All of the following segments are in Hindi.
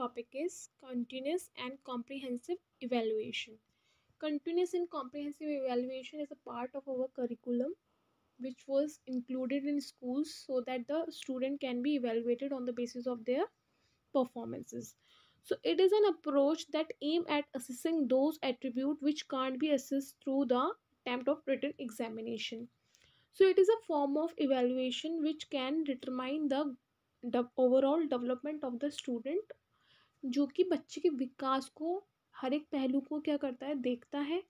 topic is continuous and comprehensive evaluation. Continuous and comprehensive evaluation is a part of our curriculum which was included in schools so that the student can be evaluated on the basis of their performances. So it is an approach that aim at assessing those attributes which can't be assessed through the attempt of written examination. So it is a form of evaluation which can determine the, the overall development of the student जो कि बच्चे के विकास को हर एक पहलू को क्या करता है देखता है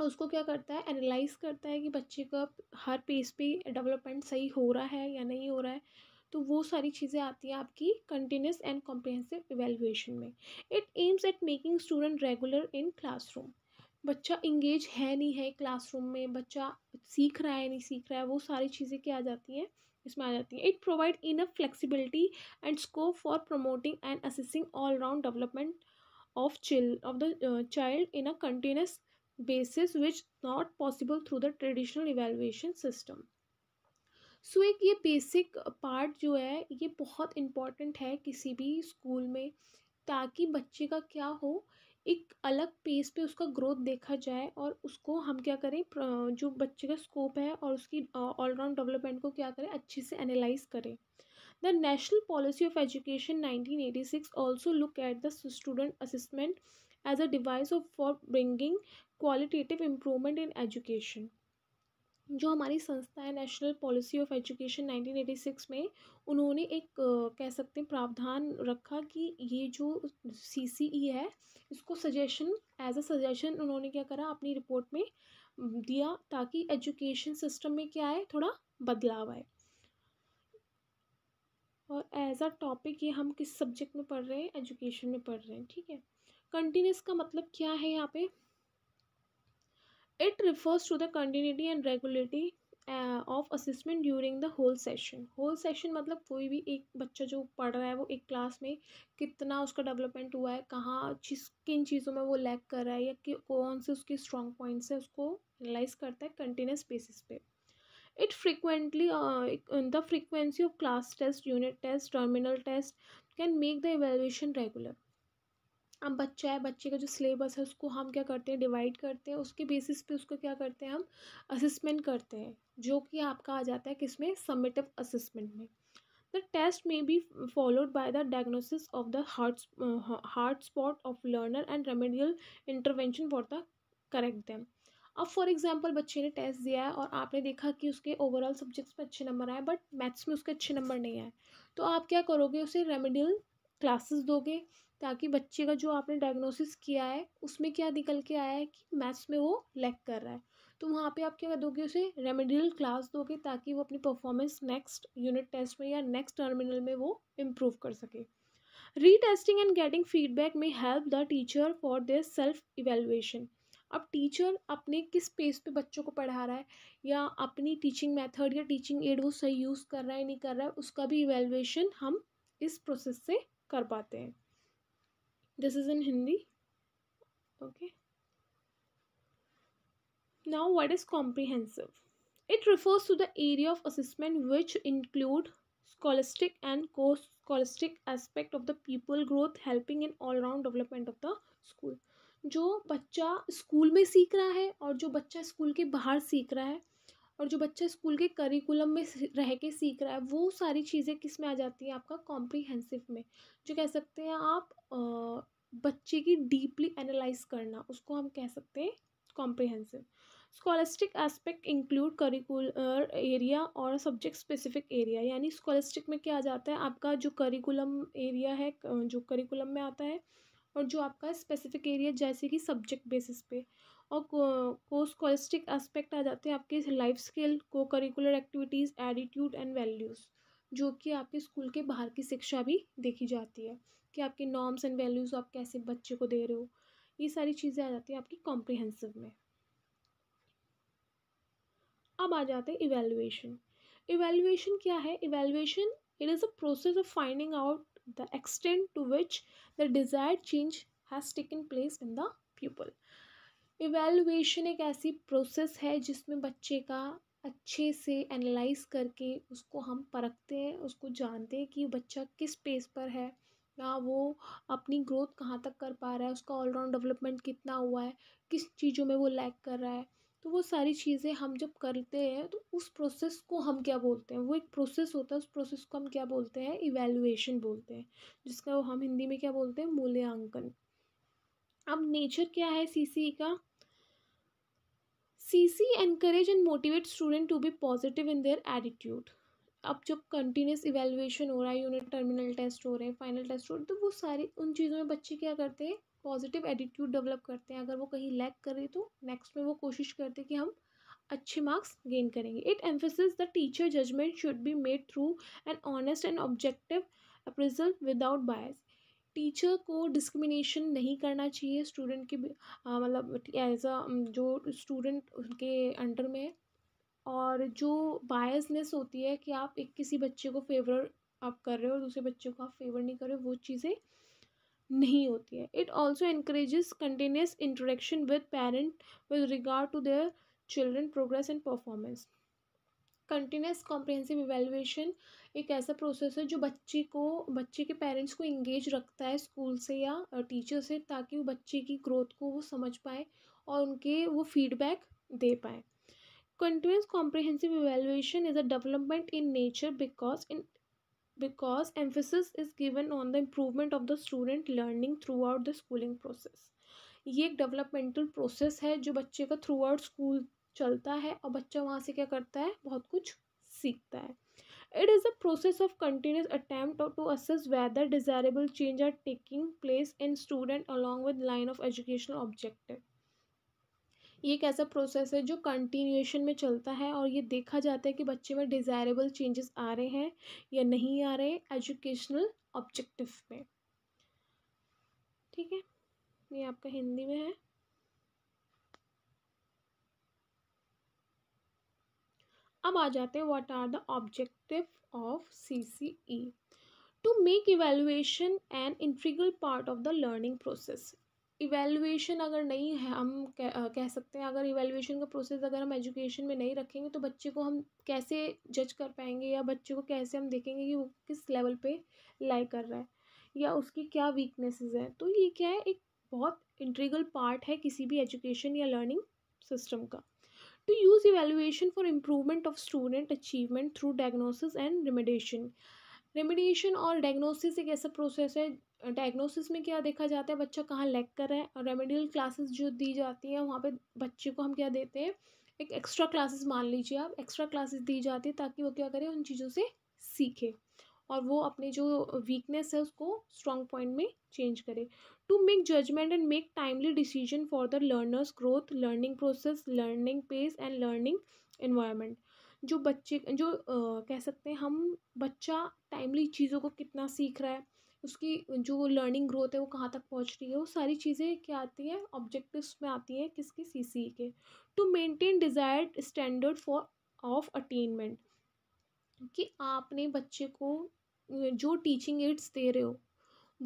और उसको क्या करता है एनालाइज करता है कि बच्चे का हर पेज पे डेवलपमेंट सही हो रहा है या नहीं हो रहा है तो वो सारी चीज़ें आती हैं आपकी कंटिन्यूस एंड कॉम्प्रिहेंसिव इवेलुएशन में it aims at making student regular in classroom बच्चा इंगेज है नहीं है क्लासरूम में बच्चा सीख रहा है नहीं सीख रहा है वो सारी चीज़ें क्या आ जाती हैं इसमें आ जाती है it provide enough flexibility and scope for promoting and assisting all round development of child of the child in a continuous basis which not possible through the traditional evaluation system so एक ये बेसिक पार्ट जो है ये बहुत इम्पॉर्टेंट है किसी भी स्कूल में ताकि बच्चे का क्या हो एक अलग पेस पे उसका ग्रोथ देखा जाए और उसको हम क्या करें जो बच्चे का स्कोप है और उसकी ऑलराउंड डेवलपमेंट को क्या करें अच्छे से एनालाइज करें the national policy of education 1986 also look at the student assessment as a device of for bringing qualitative improvement in education जो हमारी संस्था है नेशनल पॉलिसी ऑफ एजुकेशन 1986 में उन्होंने एक कह सकते हैं प्रावधान रखा कि ये जो सी सी ई है इसको सजेशन एज अ सजेशन उन्होंने क्या करा अपनी रिपोर्ट में दिया ताकि एजुकेशन सिस्टम में क्या आए थोड़ा बदलाव आए और एज अ टॉपिक ये हम किस सब्जेक्ट में पढ़ रहे हैं एजुकेशन में पढ़ रहे हैं ठीक है कंटिन्यूस का मतलब क्या है यहाँ पे it refers to the continuity and regularity of assessment during the whole session whole session मतलब कोई भी एक बच्चा जो पढ़ रहा है वो एक क्लास में कितना उसका डेवलपमेंट हुआ है कहाँ चीज किन चीज़ों में वो लैक कर रहा है या कि कौन से उसके स्ट्रॉन्ग पॉइंट्स है उसको एनालाइज करता है कंटिन्यूस बेसिस पे it frequently the frequency of class test unit test terminal test can make the evaluation regular अब बच्चा है बच्चे का जो सिलेबस है उसको हम क्या करते हैं डिवाइड करते हैं उसके बेसिस पे उसको क्या करते हैं हम असेसमेंट करते हैं जो कि आपका आ जाता है किसमें समेटिव असेसमेंट में द टेस्ट में be followed by the diagnosis of the hard hard spot of learner and remedial intervention for the correct them अब फॉर एग्जाम्पल बच्चे ने टेस्ट दिया है और आपने देखा कि उसके ओवरऑल सब्जेक्ट्स में अच्छे नंबर आए बट मैथ्स में उसके अच्छे नंबर नहीं आए तो आप क्या करोगे उसे रेमेडियल क्लासेस दोगे ताकि बच्चे का जो आपने डायग्नोसिस किया है उसमें क्या निकल के आया है कि मैथ्स में वो लैक कर रहा है तो वहाँ पे आप क्या दोगे उसे रेमेडियल क्लास दोगे ताकि वो अपनी परफॉर्मेंस नेक्स्ट यूनिट टेस्ट में या नेक्स्ट टर्मिनल में वो इम्प्रूव कर सके रीटेस्टिंग एंड गेटिंग फीडबैक में help the teacher for their self evaluation अब टीचर अपने किस पेस पे बच्चों को पढ़ा रहा है या अपनी टीचिंग मेथड या टीचिंग एड वो सही यूज़ कर रहा है नहीं कर रहा है उसका भी इवेलुएशन हम इस प्रोसेस से कर पाते हैं this is in Hindi okay now what is comprehensive it refers to the area of assessment which include scholastic and co scholastic aspect of the pupil growth helping in all round development of the school जो बच्चा स्कूल में सीख रहा है और जो बच्चा स्कूल के बाहर सीख रहा है और जो बच्चा स्कूल के करिकुलम में रह के सीख रहा है वो सारी चीज़ें किस में आ जाती हैं आपका कॉम्प्रीहेंसिव में जो कह सकते हैं आप बच्चे की डीपली एनालाइज करना उसको हम कह सकते हैं comprehensive scholastic aspect include curricular area और सब्जेक्ट स्पेसिफिक एरिया यानी स्कॉलिस्टिक में क्या आ जाता है आपका जो करिकुलम एरिया है जो करिकुलम में आता है और जो आपका स्पेसिफिक एरिया जैसे कि सब्जेक्ट बेसिस पे और को स्कॉलिस्टिक एस्पेक्ट आ जाते हैं आपके लाइफ स्किल को curricular activities attitude and values जो कि आपके स्कूल के बाहर की शिक्षा भी देखी जाती है कि आपके नॉर्म्स एंड वैल्यूज़ आप कैसे बच्चे को दे रहे हो ये सारी चीज़ें आ जाती हैं आपकी कॉम्प्रिहेंसिव में अब आ जाते हैं इवेल्युएशन इवेल्युएशन क्या है evaluation it is a process of finding out the extent to which the desired change has taken place in the pupil evaluation एक ऐसी प्रोसेस है जिसमें बच्चे का अच्छे से एनालाइज करके उसको हम परखते हैं उसको जानते हैं कि बच्चा किस पेस पर है या वो अपनी ग्रोथ कहाँ तक कर पा रहा है उसका ऑलराउंड डेवलपमेंट कितना हुआ है किस चीज़ों में वो लैक कर रहा है तो वो सारी चीज़ें हम जब करते हैं तो उस प्रोसेस को हम क्या बोलते हैं वो एक प्रोसेस होता है उस प्रोसेस को हम क्या बोलते हैं इवेलुएशन बोलते हैं जिसका हम हिंदी में क्या बोलते हैं मूल्यांकन अब नेचर क्या है सी e का C C encourage and motivate student to be positive in their attitude अब जब कंटिन्यूस इवेल्युएशन हो रहा है यूनिट टर्मिनल टेस्ट हो रहे हैं फाइनल टेस्ट हो रहे हैं तो वो सारी उन चीज़ों में बच्चे क्या करते हैं पॉजिटिव एटीट्यूड डेवलप करते हैं अगर वो कहीं लैक कर रही तो नेक्स्ट में वो कोशिश करते हैं कि हम अच्छे मार्क्स गेन करेंगे it emphasis the teacher judgement should be made through an honest and objective appraisal without bias teacher को डिस्क्रिमिनेशन नहीं करना चाहिए स्टूडेंट के मतलब एज अ जो स्टूडेंट उनके अंडर में और जो बायसनेस होती है कि आप एक किसी बच्चे को फेवर आप कर रहे हो और दूसरे बच्चे को आप फेवर नहीं कर रहे हो वो चीज़ें नहीं होती है it also increases continuous interaction with parent with regard to their children progress and performance continuous comprehensive evaluation एक ऐसा प्रोसेस है जो बच्चे को बच्चे के पेरेंट्स को इंगेज रखता है स्कूल से या टीचर से ताकि वो बच्चे की ग्रोथ को वो समझ पाए और उनके वो फीडबैक दे पाए continuous comprehensive evaluation is a development in nature because in because emphasis is given on the improvement of the student learning throughout the schooling process ये एक डेवलपमेंटल प्रोसेस है जो बच्चे का थ्रू आउट स्कूल चलता है और बच्चा वहाँ से क्या करता है बहुत कुछ सीखता है it is a process of continuous attempt to assess whether desirable change are taking place in student along with line of educational objective ये एक ऐसा प्रोसेस है जो कंटिन्यूएशन में चलता है और ये देखा जाता है कि बच्चे में डिज़ायरेबल चेंजेस आ रहे हैं या नहीं आ रहे एजुकेशनल ऑब्जेक्टिव में ठीक है ये आपका हिंदी में है अब आ जाते हैं what are the objective of C C E to make evaluation an integral part of the learning process evaluation अगर नहीं है हम कह, कह सकते हैं अगर इवेलुएशन का प्रोसेस अगर हम एजुकेशन में नहीं रखेंगे तो बच्चे को हम कैसे जज कर पाएंगे या बच्चे को कैसे हम देखेंगे कि वो किस लेवल पे लाई कर रहा है या उसकी क्या वीकनेसेस हैं तो ये क्या है एक बहुत इंट्रीगल पार्ट है किसी भी एजुकेशन या लर्निंग सिस्टम का to use evaluation for improvement of student achievement through diagnosis and remediation remediation और डायग्नोसिस एक ऐसा प्रोसेस है डायग्नोसिस में क्या देखा जाता है बच्चा कहाँ लैक कर रहा है और रेमेडियल क्लासेस जो दी जाती हैं वहाँ पे बच्चे को हम क्या देते हैं एक एक्स्ट्रा क्लासेस मान लीजिए आप एक्स्ट्रा क्लासेस दी जाती है ताकि वो क्या करें उन चीज़ों से सीखे और वो अपने जो वीकनेस है उसको स्ट्रॉन्ग पॉइंट में चेंज करे to make judgement and make timely decision for the learner's growth learning process learning pace and learning environment जो बच्चे जो आ, कह सकते हैं हम बच्चा टाइमली चीज़ों को कितना सीख रहा है उसकी जो लर्निंग ग्रोथ है वो कहाँ तक पहुँच रही है वो सारी चीज़ें क्या आती हैं ऑब्जेक्टिव्स में आती हैं किसकी सी सी के to maintain desired standard for of attainment कि आपने बच्चे को जो टीचिंग एड्स दे रहे हो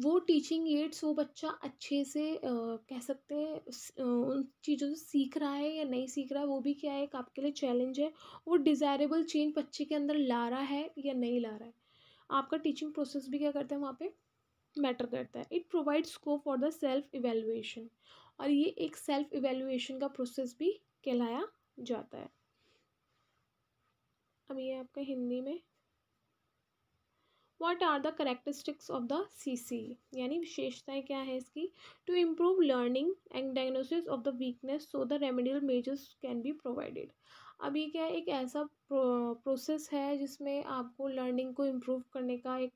वो टीचिंग एड्स वो बच्चा अच्छे से आ, कह सकते हैं उन चीज़ों से सीख रहा है या नहीं सीख रहा है वो भी क्या है एक आपके लिए चैलेंज है वो डिज़ायरेबल चेंज बच्चे के अंदर ला रहा है या नहीं ला रहा है आपका टीचिंग प्रोसेस भी क्या करता है वहाँ पे मैटर करता है it provide scope for the self evaluation और ये एक सेल्फ इवेलुएशन का प्रोसेस भी कहलाया जाता है अब ये आपका हिंदी में what are the characteristics of the C C यानी विशेषताएँ क्या है इसकी to improve learning and diagnosis of the weakness so the remedial measures can be provided अब ये क्या है एक ऐसा प्रोसेस है जिसमें आपको लर्निंग को इम्प्रूव करने का एक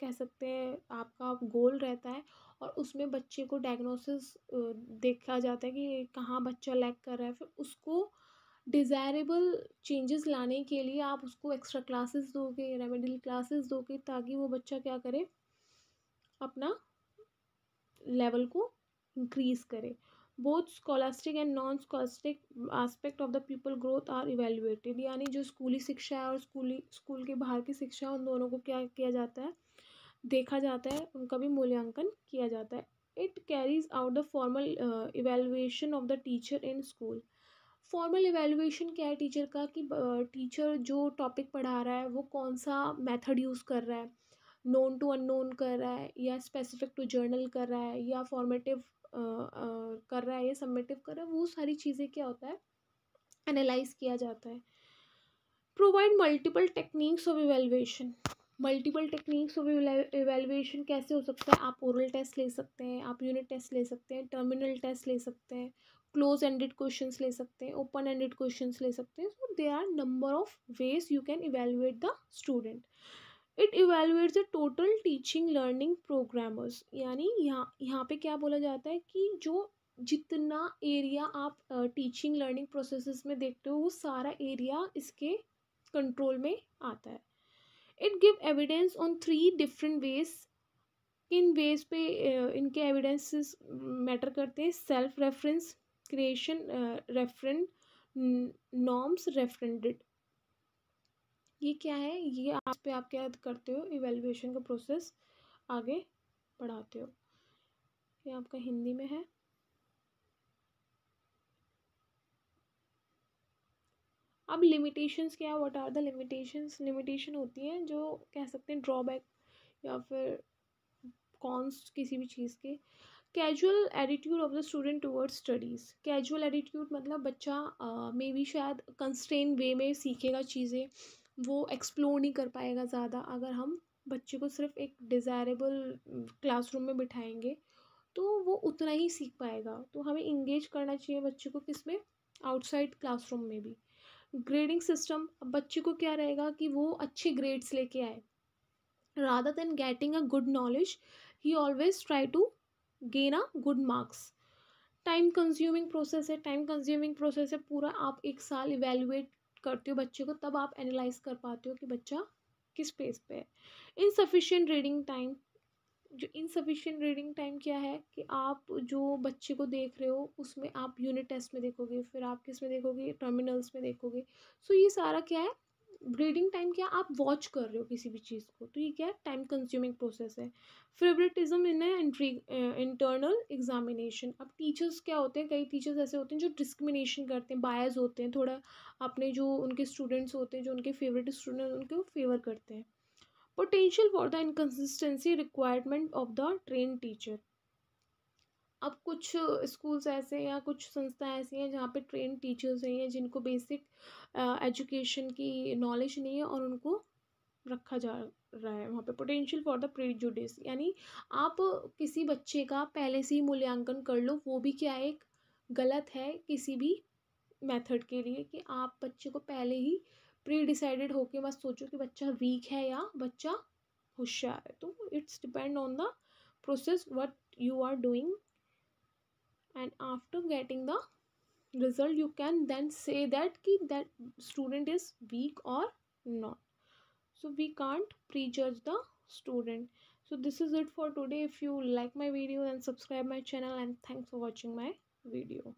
कह सकते हैं आपका गोल रहता है और उसमें बच्चे को डायग्नोसिस देखा जाता है कि कहाँ बच्चा लैग कर रहा है फिर उसको डिज़ायरेबल चेंजेस लाने के लिए आप उसको एक्स्ट्रा क्लासेस दोगे रेमेडियल क्लासेस दोगे ताकि वो बच्चा क्या करे अपना लेवल को इंक्रीज करे both scholastic and non scholastic aspect of the pupil growth are evaluated यानी जो स्कूली शिक्षा है और स्कूली स्कूल के बाहर की शिक्षा है उन दोनों को क्या किया जाता है देखा जाता है उनका भी मूल्यांकन किया जाता है it carries out the formal evaluation of the teacher in school formal evaluation क्या है टीचर का कि टीचर जो टॉपिक पढ़ा रहा है वो कौन सा मेथड यूज़ कर रहा है नोन टू अननोन कर रहा है या स्पेसिफिक टू जर्नल कर रहा है या फॉर्मेटिव कर रहा है या सबमिटिव कर रहा है वो सारी चीज़ें क्या होता है एनालाइज किया जाता है provide multiple techniques of evaluation multiple techniques of evaluation कैसे हो सकता है आप ओरल टेस्ट ले सकते हैं आप यूनिट टेस्ट ले सकते हैं टर्मिनल टेस्ट ले सकते हैं क्लोज एंडेड क्वेश्चंस ले सकते हैं ओपन एंडेड क्वेश्चंस ले सकते हैं so they are number of ways you can evaluate the student it evaluates the total teaching learning programmers यानी यहाँ यहाँ पे क्या बोला जाता है कि जो जितना एरिया आप टीचिंग लर्निंग प्रोसेस में देखते हो वो सारा एरिया इसके कंट्रोल में आता है it give evidence on three different ways किन वेज पे इनके एविडेंसेस मैटर करते हैं self reference criterion referent norms referenced ये क्या है ये आप पे आप क्या करते हो इवेल्युएशन का प्रोसेस आगे बढ़ाते हो ये आपका हिंदी में है अब लिमिटेशंस क्या what are the limitations limitation होती हैं जो कह सकते हैं ड्रॉबैक या फिर कॉन्स किसी भी चीज़ के casual attitude of the student towards studies casual attitude मतलब बच्चा मे बी शायद कंस्ट्रेन वे में सीखेगा चीज़ें वो एक्सप्लोर नहीं कर पाएगा ज़्यादा अगर हम बच्चे को सिर्फ एक डिज़ायरेबल क्लासरूम में बिठाएंगे तो वो उतना ही सीख पाएगा तो हमें इंगेज करना चाहिए बच्चे को किस में आउटसाइड क्लासरूम में भी ग्रेडिंग सिस्टम अब बच्चे को क्या रहेगा कि वो अच्छे ग्रेड्स लेके आए rather than getting a good knowledge he always try to gain a good marks time consuming process है टाइम कंज्यूमिंग प्रोसेस है पूरा आप एक साल इवेल्युएट करते हो बच्चे को तब आप एनालाइज कर पाते हो कि बच्चा किस पेज पे है इनसफिशियंट रीडिंग टाइम जो इनसफिशियंट रीडिंग टाइम क्या है कि आप जो बच्चे को देख रहे हो उसमें आप यूनिट टेस्ट में देखोगे फिर आप किस में देखोगे टर्मिनल्स में देखोगे सो so ये सारा क्या है ब्रीडिंग टाइम क्या आप वॉच कर रहे हो किसी भी चीज़ को तो ये क्या है टाइम कंज्यूमिंग प्रोसेस है फेवरेटिज्म इन इंटरनल एग्जामिनेशन अब टीचर्स क्या होते हैं कई टीचर्स ऐसे होते हैं जो डिस्क्रिमिनेशन करते हैं बायस होते हैं थोड़ा अपने जो उनके स्टूडेंट्स होते हैं जो उनके फेवरेट स्टूडेंट उनके फेवर करते हैं potential for the inconsistency requirement of the train teacher अब कुछ स्कूल्स ऐसे या कुछ संस्थाएं ऐसी हैं जहाँ पे ट्रेन टीचर्स नहीं हैं जिनको बेसिक एजुकेशन की नॉलेज नहीं है और उनको रखा जा रहा है वहाँ पे पोटेंशियल फॉर द प्रीजुडिस यानी आप किसी बच्चे का पहले से ही मूल्यांकन कर लो वो भी क्या एक गलत है किसी भी मेथड के लिए कि आप बच्चे को पहले ही प्री डिसाइडेड होके बस सोचो कि बच्चा वीक है या बच्चा होशियार है तो it's depend on the process what you are doing and after getting the result you can then say that ki that student is weak or not so we can't prejudge the student so this is it for today if you like my video then subscribe my channel and thanks for watching my video